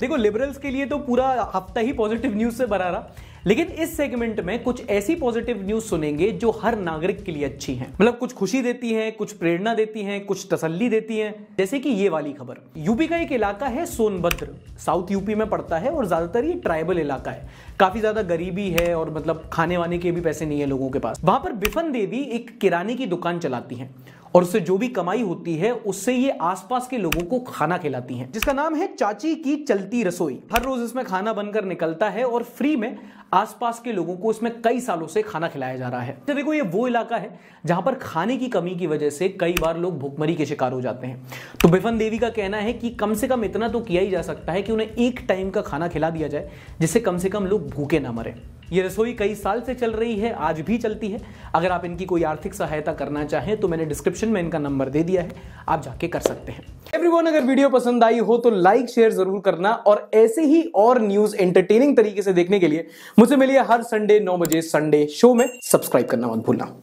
देखो लिबरल्स के लिए तो पूरा हफ्ता ही पॉजिटिव न्यूज से भरा रहा लेकिन इस सेगमेंट में कुछ ऐसी पॉजिटिव न्यूज सुनेंगे जो हर नागरिक के लिए अच्छी हैं मतलब कुछ खुशी देती हैं कुछ प्रेरणा देती हैं कुछ तसल्ली देती हैं जैसे कि ये वाली खबर यूपी का एक इलाका है सोनभद्र साउथ यूपी में पड़ता है और ज्यादातर ये ट्राइबल इलाका है काफी ज्यादा गरीबी है और मतलब खाने वाने के भी पैसे नहीं है लोगों के पास वहां पर बिफन देवी एक किराने की दुकान चलाती है और उससे जो भी कमाई होती है उससे ये आसपास के लोगों को खाना खिलाती हैं जिसका नाम है चाची की चलती रसोई हर रोज इसमें खाना बनकर निकलता है और फ्री में आसपास के लोगों को इसमें कई सालों से खाना खिलाया जा रहा है तो देखो ये वो इलाका है जहां पर खाने की कमी की वजह से कई बार लोग भूखमरी के शिकार हो जाते हैं तो बिफन देवी का कहना है कि कम से कम इतना तो किया ही जा सकता है कि उन्हें एक टाइम का खाना खिला दिया जाए जिससे कम से कम लोग भूखे ना मरे ये रसोई कई साल से चल रही है आज भी चलती है अगर आप इनकी कोई आर्थिक सहायता करना चाहें तो मैंने डिस्क्रिप्शन में इनका नंबर दे दिया है आप जाके कर सकते हैं एवरीवन अगर वीडियो पसंद आई हो तो लाइक शेयर जरूर करना और ऐसे ही और न्यूज एंटरटेनिंग तरीके से देखने के लिए मुझे मिलिए हर संडे नौ बजे संडे शो में सब्सक्राइब करना मत भूलना